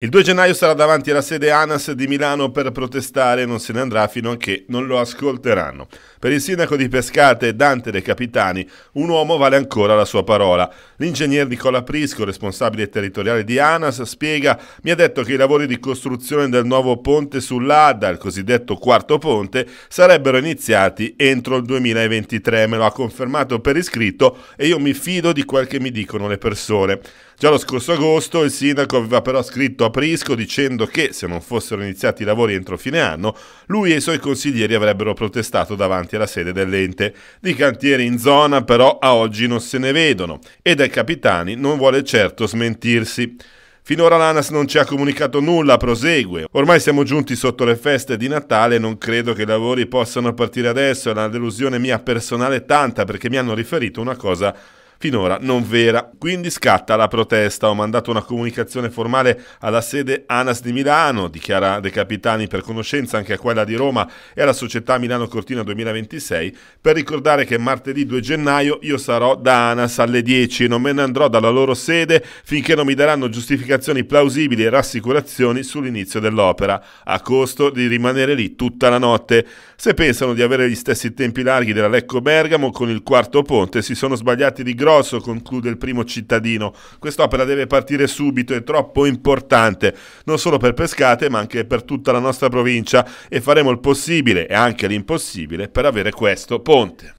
Il 2 gennaio sarà davanti alla sede ANAS di Milano per protestare e non se ne andrà fino a che non lo ascolteranno. Per il sindaco di Pescate, Dante De Capitani, un uomo vale ancora la sua parola. L'ingegner Nicola Prisco, responsabile territoriale di ANAS, spiega mi ha detto che i lavori di costruzione del nuovo ponte sull'Adda, il cosiddetto quarto ponte, sarebbero iniziati entro il 2023. Me lo ha confermato per iscritto e io mi fido di quel che mi dicono le persone. Già lo scorso agosto il sindaco aveva però scritto Prisco dicendo che, se non fossero iniziati i lavori entro fine anno, lui e i suoi consiglieri avrebbero protestato davanti alla sede dell'ente. Di cantieri in zona però a oggi non se ne vedono e dai capitani non vuole certo smentirsi. Finora l'ANAS non ci ha comunicato nulla, prosegue. Ormai siamo giunti sotto le feste di Natale e non credo che i lavori possano partire adesso. È una delusione mia personale tanta perché mi hanno riferito una cosa finora non vera. Quindi scatta la protesta. Ho mandato una comunicazione formale alla sede ANAS di Milano, dichiara De Capitani per conoscenza anche a quella di Roma e alla società Milano Cortina 2026, per ricordare che martedì 2 gennaio io sarò da ANAS alle 10 e non me ne andrò dalla loro sede finché non mi daranno giustificazioni plausibili e rassicurazioni sull'inizio dell'opera, a costo di rimanere lì tutta la notte. Se pensano di avere gli stessi tempi larghi della Lecco Bergamo con il quarto ponte, si sono sbagliati di grosso grosso, conclude il primo cittadino. Quest'opera deve partire subito, è troppo importante, non solo per Pescate ma anche per tutta la nostra provincia e faremo il possibile e anche l'impossibile per avere questo ponte.